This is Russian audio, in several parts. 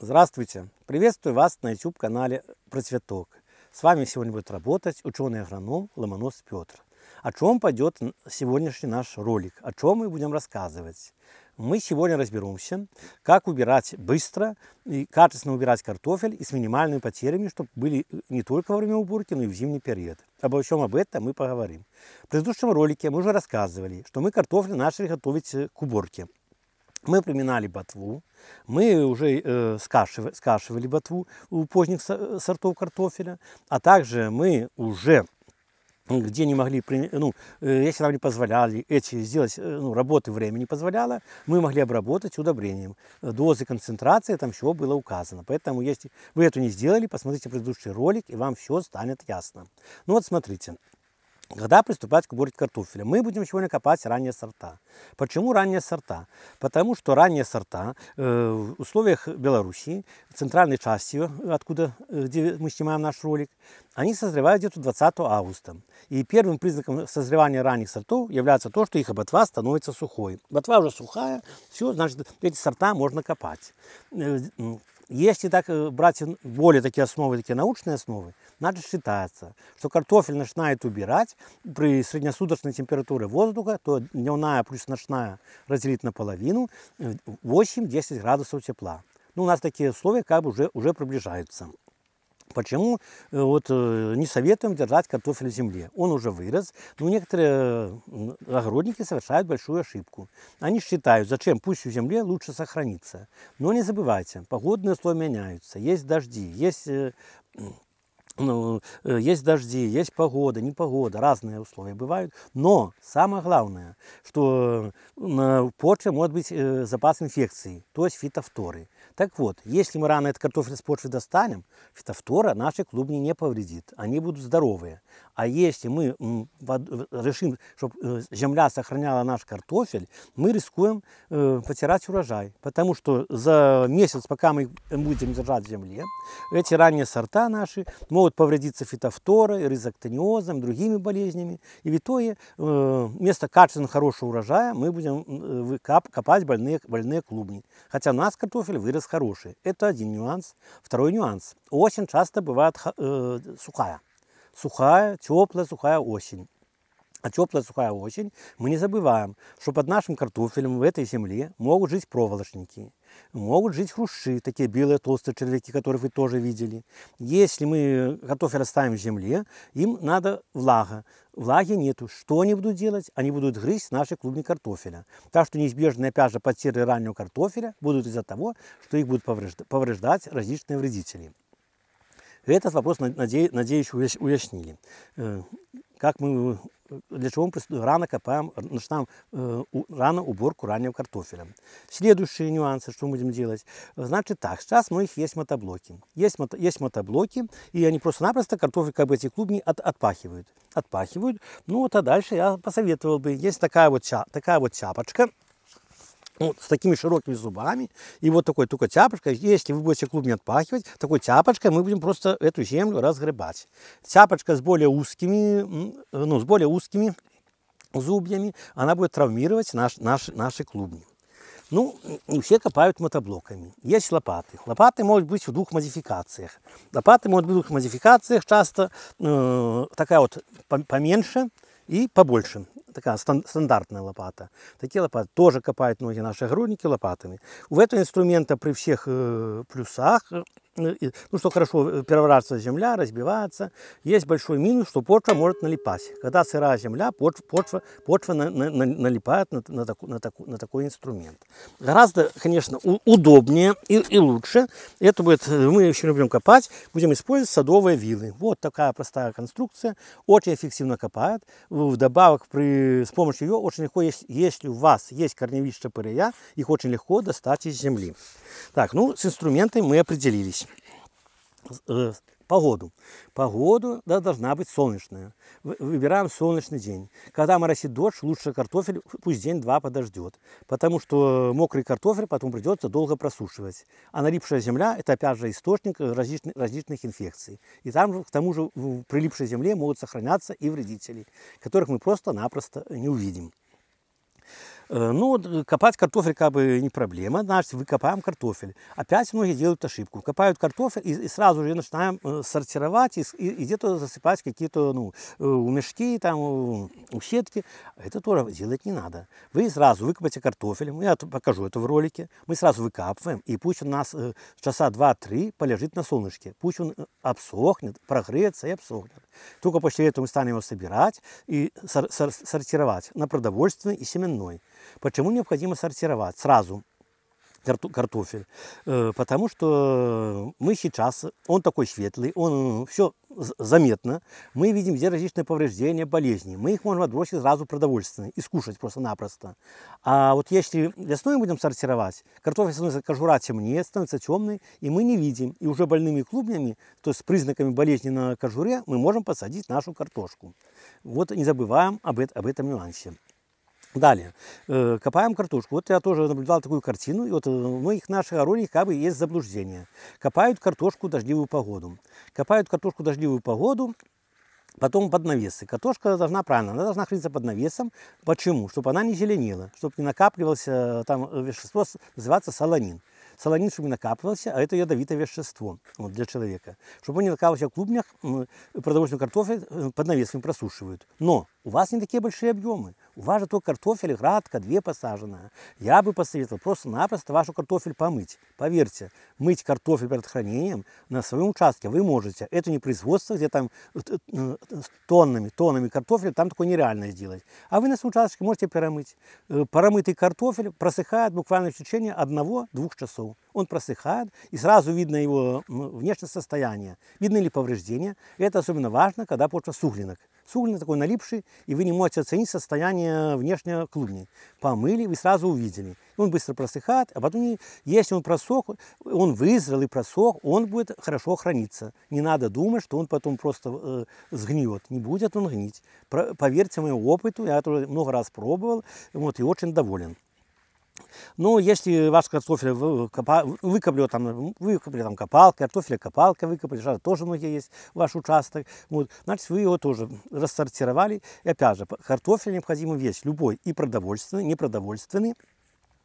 Здравствуйте! Приветствую вас на YouTube-канале Процветок. С вами сегодня будет работать ученый-агроном Ломонос Петр. О чем пойдет сегодняшний наш ролик, о чем мы будем рассказывать. Мы сегодня разберемся, как убирать быстро и качественно убирать картофель и с минимальными потерями, чтобы были э, не только во время уборки, но и в зимний период. Обо всем об этом мы поговорим. В предыдущем ролике мы уже рассказывали, что мы картофель начали готовить э, к уборке. Мы приминали ботву, мы уже э, скашивали, скашивали ботву у поздних сортов картофеля, а также мы уже где не могли, ну, э, если нам не позволяли эти сделать, э, ну, работы времени не позволяло, мы могли обработать удобрением. Дозы, концентрации, там всего было указано. Поэтому, если вы это не сделали, посмотрите предыдущий ролик, и вам все станет ясно. Ну вот смотрите, когда приступать к уборке картофеля? Мы будем сегодня копать ранние сорта. Почему ранние сорта? Потому что ранние сорта э, в условиях Беларуси, в центральной части, откуда, э, где мы снимаем наш ролик, они созревают где-то 20 августа. И первым признаком созревания ранних сортов является то, что их ботва становится сухой. Ботва уже сухая, все, значит, эти сорта можно копать. Э, если так э, брать более такие основы, такие научные основы, надо считаться, что картофель начинает убирать при среднесуточной температуре воздуха, то дневная плюс ночная разделить наполовину 8-10 э, градусов тепла. Ну, у нас такие условия как бы уже, уже приближаются. Почему э, вот, э, не советуем держать картофель в земле? Он уже вырос, но некоторые огородники совершают большую ошибку. Они считают, зачем пусть в земле лучше сохранится. Но не забывайте, погодные условия меняются, есть дожди, есть э, ну, есть дожди, есть погода, непогода, разные условия бывают. Но самое главное, что на почве может быть запас инфекции, то есть фитофторы. Так вот, если мы рано этот картофель с почвы достанем, фитофтора нашей клубни не повредит, они будут здоровые. А если мы э, решим, чтобы э, земля сохраняла наш картофель, мы рискуем э, потерять урожай. Потому что за месяц, пока мы будем держать в земле, эти ранние сорта наши могут повредиться фитофторой, ризоктониозом, другими болезнями. И в итоге вместо качественного хорошего урожая мы будем выкап, копать больные, больные клубни. Хотя у нас картофель вырос хорошие. Это один нюанс. Второй нюанс. Осень часто бывает э, сухая. Сухая, теплая, сухая осень а теплая сухая осень, мы не забываем, что под нашим картофелем в этой земле могут жить проволочники, могут жить хрущи, такие белые толстые червяки, которые вы тоже видели. Если мы картофель оставим в земле, им надо влага. Влаги нету. Что они будут делать? Они будут грызть наши клубни картофеля. Так что неизбежные, опять же, потери раннего картофеля будут из-за того, что их будут повреждать различные вредители. Этот вопрос, надеюсь, уяснили. Э, как мы для чего мы рано копаем, начинаем э, у, рано уборку раннего картофеля. Следующие нюансы, что мы будем делать. Значит так, сейчас мы их есть мотоблоки. Есть, мото, есть мотоблоки, и они просто-напросто картофель, как бы эти клубни от, отпахивают. Отпахивают. Ну вот, а дальше я посоветовал бы. Есть такая вот, ча, такая вот чапочка ну, с такими широкими зубами, и вот такой только тяпочкой, если вы будете клубни отпахивать, такой тяпочкой мы будем просто эту землю разгребать. Тяпочка с более узкими, ну, с более узкими зубьями, она будет травмировать наш, наш, наши клубни. Ну, не все копают мотоблоками. Есть лопаты. Лопаты могут быть в двух модификациях. Лопаты могут быть в двух модификациях, часто э, такая вот поменьше и побольше такая стандартная лопата. Такие лопаты тоже копают многие наши огородники лопатами. У этого инструмента при всех э, плюсах э, ну, ну что хорошо, э, переворачивается земля, разбивается. Есть большой минус, что почва может налипать. Когда сырая земля, почва, почва, почва на, на, на, налипает на, на, таку, на, таку, на такой инструмент. Гораздо, конечно, у, удобнее и, и лучше. Это будет, э, мы еще любим копать, будем использовать садовые вилы. Вот такая простая конструкция, очень эффективно копает. Вдобавок, при, с помощью ее очень легко, если, если у вас есть корневища пыря, их очень легко достать из земли. Так, ну с инструментами мы определились э, погоду. Погода да, должна быть солнечная. Выбираем солнечный день. Когда моросит дождь, лучше картофель пусть день-два подождет. Потому что мокрый картофель потом придется долго просушивать. А налипшая земля – это опять же источник различных, различных инфекций. И там, к тому же, в прилипшей земле могут сохраняться и вредители, которых мы просто-напросто не увидим. Э, ну, э, копать картофель как бы не проблема, значит, выкопаем картофель. Опять многие делают ошибку. Копают картофель и, и сразу же начинаем э, сортировать и, и, и где-то засыпать какие-то ну, мешки, там, сетки. Это тоже делать не надо. Вы сразу выкопаете картофель, я покажу это в ролике. Мы сразу выкапываем, и пусть у нас часа 2-3 полежит на солнышке. Пусть он обсохнет, прогреется и обсохнет. Только после этого мы станем его собирать и сор сор сортировать на продовольственный и семенной. Почему необходимо сортировать сразу картофель? Э, потому что мы сейчас, он такой светлый, он ну, все заметно, мы видим, где различные повреждения, болезни. Мы их можем отбросить сразу продовольственные и скушать просто-напросто. А вот если весной будем сортировать, картофель становится кожура темнее, становится темной, и мы не видим. И уже больными клубнями, то есть с признаками болезни на кожуре, мы можем посадить нашу картошку. Вот не забываем об, об этом нюансе. Далее, э, копаем картошку. Вот я тоже наблюдал такую картину, и вот э, у многих наших огородников как бы есть заблуждение. Копают картошку в дождливую погоду. Копают картошку в дождливую погоду, Потом под навесы. Картошка должна, правильно, она должна храниться под навесом. Почему? Чтобы она не зеленела, чтобы не накапливался э, там вещество, называется солонин. Солонин, чтобы не накапливался, а это ядовитое вещество вот, для человека. Чтобы он не накапливался в клубнях, продовольственную картофель под навесами просушивают. Но у вас не такие большие объемы. У вас же только картофель, градка, две посаженная. Я бы посоветовал просто-напросто вашу картофель помыть. Поверьте, мыть картофель перед хранением на своем участке вы можете. Это не производство, где там э, э, э, тоннами, тоннами картофеля, там такое нереально сделать. А вы на своем участке можете перемыть. Промытый картофель просыхает буквально в течение одного-двух часов. Он просыхает, и сразу видно его внешнее состояние. Видны ли повреждения. Это особенно важно, когда почва суглинок сугольный такой налипший, и вы не можете оценить состояние внешнего клубни. Помыли, вы сразу увидели. Он быстро просыхает, а потом, если он просох, он вызрел и просох, он будет хорошо храниться. Не надо думать, что он потом просто э, сгниет. Не будет он гнить. Про, поверьте моему опыту, я это много раз пробовал, вот, и очень доволен. Ну, если ваш картофель вы, выкопали, там, выкопали там копал, картофель копалка выкопали, жара тоже многие есть, ваш участок. Вот, значит, вы его тоже рассортировали. И опять же, картофель необходимо весь, любой, и продовольственный, и непродовольственный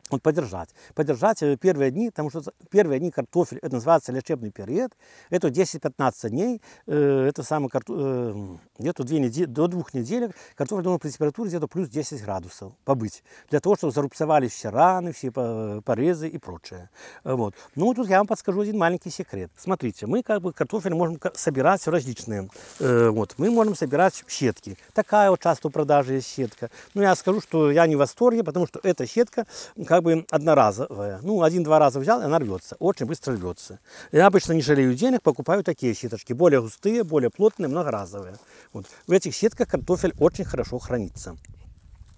вот подержать. Подержать э, первые дни, потому что первые дни картофель, это называется лечебный период, это 10-15 дней, э, это самое карто... э, где-то две недели, до двух недель картофель должен при температуре где-то плюс 10 градусов побыть, для того, чтобы зарубцевались все раны, все э, порезы и прочее. Э, вот. Ну, тут я вам подскажу один маленький секрет. Смотрите, мы как бы картофель можем собирать различные. Э, вот. Мы можем собирать щетки. Такая вот часто в продаже есть щетка. Но ну, я скажу, что я не в восторге, потому что эта щетка, как бы одноразовая. Ну, один-два раза взял, и она рвется. Очень быстро рвется. Я обычно не жалею денег, покупаю такие щеточки. Более густые, более плотные, многоразовые. Вот. В этих щетках картофель очень хорошо хранится.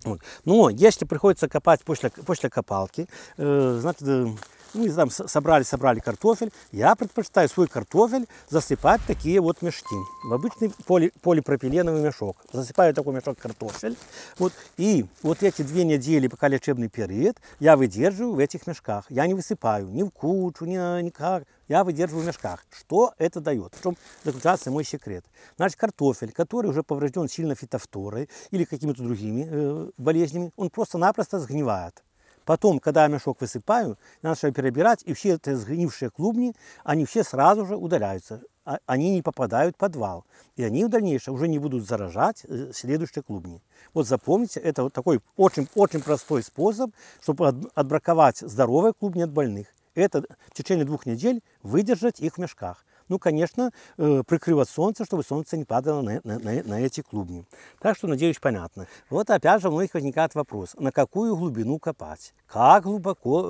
Вот. Но если приходится копать после, после копалки, э, значит, э, ну, не знаю, собрали-собрали картофель, я предпочитаю свой картофель засыпать такие вот мешки, в обычный поли, полипропиленовый мешок. Засыпаю такой мешок картофель, вот, и вот эти две недели, пока лечебный период, я выдерживаю в этих мешках. Я не высыпаю ни в кучу, ни на, никак, я выдерживаю в мешках. Что это дает? В чем заключается мой секрет? Значит, картофель, который уже поврежден сильно фитофторой или какими-то другими э, болезнями, он просто-напросто сгнивает. Потом, когда я мешок высыпаю, я начинаю перебирать, и все эти сгнившие клубни, они все сразу же удаляются. А, они не попадают в подвал. И они в дальнейшем уже не будут заражать э, следующие клубни. Вот запомните, это вот такой очень, очень простой способ, чтобы отбраковать здоровые клубни от больных. Это в течение двух недель выдержать их в мешках ну, конечно, э, прикрывать солнце, чтобы солнце не падало на, на, на эти клубни. Так что, надеюсь, понятно. Вот опять же у многих возникает вопрос, на какую глубину копать? Как глубоко,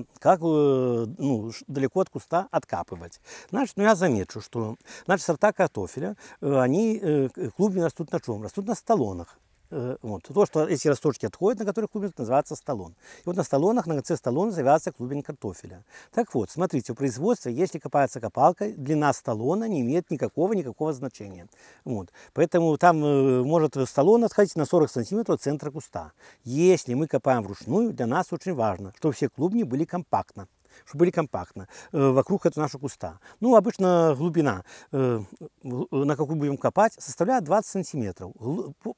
э, как э, ну, далеко от куста откапывать? Значит, ну, я замечу, что значит, сорта картофеля, они, клубни растут на чем? Растут на столонах. Э, вот. То, что эти росточки отходят, на которых клубень, называется столон. И вот на столонах, на конце столона завязывается клубень картофеля. Так вот, смотрите, у производства, если копается копалка, длина столона не имеет никакого-никакого значения. Вот. Поэтому там э, может столон отходить на 40 сантиметров от центра куста. Если мы копаем вручную, для нас очень важно, чтобы все клубни были компактно чтобы были компактно, э, вокруг этого нашего куста. Ну, обычно глубина, э, э, на какую будем копать, составляет 20 сантиметров.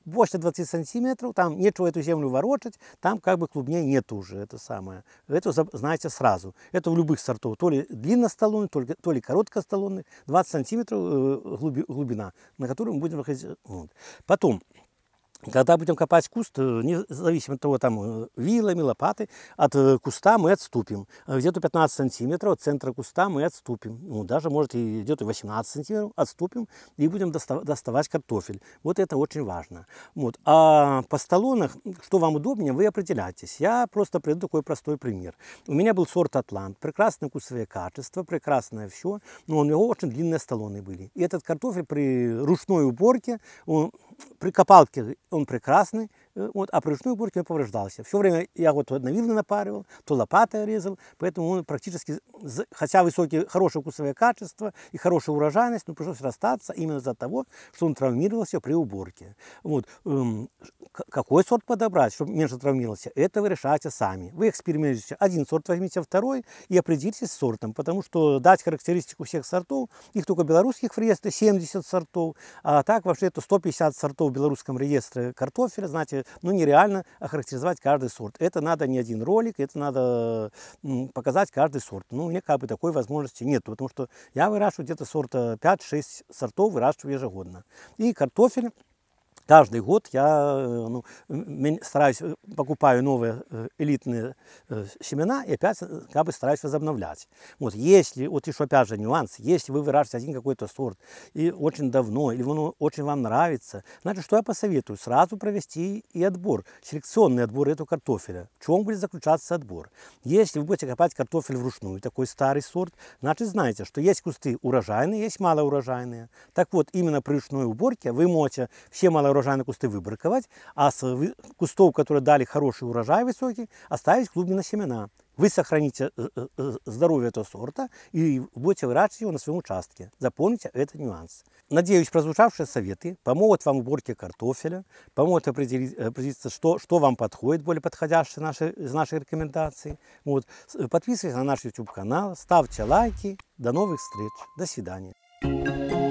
больше 20 сантиметров, там нечего эту землю ворочать, там как бы клубней нет уже, это самое. Это знаете сразу. Это у любых сортов, то ли длинностолонных, то ли, то ли короткостолонных, 20 сантиметров глубина, на которую мы будем выходить. Потом, когда будем копать куст, э, независимо от того, там э, вилами, лопаты, от э, куста мы отступим. Где-то 15 сантиметров от центра куста мы отступим. Ну, даже, может, и где-то 18 сантиметров отступим и будем доставать картофель. Вот это очень важно. Вот. А по столонах, что вам удобнее, вы определяйтесь. Я просто приведу такой простой пример. У меня был сорт Атлант. Прекрасное кустовое качество, прекрасное все. Но у него очень длинные столоны были. И этот картофель при ручной уборке, он при копалке он прекрасный, Э, вот, а при ручной уборке он повреждался. Все время я вот на вилы напаривал, то лопатой резал, поэтому он практически, хотя высокие, хорошее вкусовое качество и хорошая урожайность, но пришлось расстаться именно за того, что он травмировался при уборке. Вот. Эм, какой сорт подобрать, чтобы меньше травмировался, это вы решаете сами. Вы экспериментируете. Один сорт возьмите, второй и определитесь с сортом, потому что дать характеристику всех сортов, их только белорусских в реестре 70 сортов, а так вообще это 150 сортов в белорусском реестре картофеля, знаете, ну нереально охарактеризовать каждый сорт. Это надо не один ролик, это надо показать каждый сорт. Ну, у меня как бы такой возможности нет, потому что я выращиваю где-то сорта 5-6 сортов, выращиваю ежегодно. И картофель Каждый год я э, ну, стараюсь, э, покупаю новые э, элитные семена и опять как бы стараюсь возобновлять. Вот если, вот еще опять же нюанс, если вы выращиваете один какой-то сорт и очень давно, или он очень вам нравится, значит, что я посоветую? Сразу провести и отбор, селекционный отбор этого картофеля. В чем будет заключаться отбор? Если вы будете копать картофель вручную, такой старый сорт, значит, знаете, что есть кусты урожайные, есть малоурожайные. Так вот, именно при ручной уборке вы можете все малоурожайные урожайные кусты выбраковать, а с кустов, которые дали хороший урожай высокий, оставить клубни на семена. Вы сохраните э, э, э, здоровье этого сорта и будете выращивать его на своем участке. Запомните этот нюанс. Надеюсь, прозвучавшие советы помогут вам в уборке картофеля, помогут определиться, что, что вам подходит, более подходящее наши, из наших рекомендаций. Вот. Подписывайтесь на наш YouTube-канал, ставьте лайки. До новых встреч. До свидания.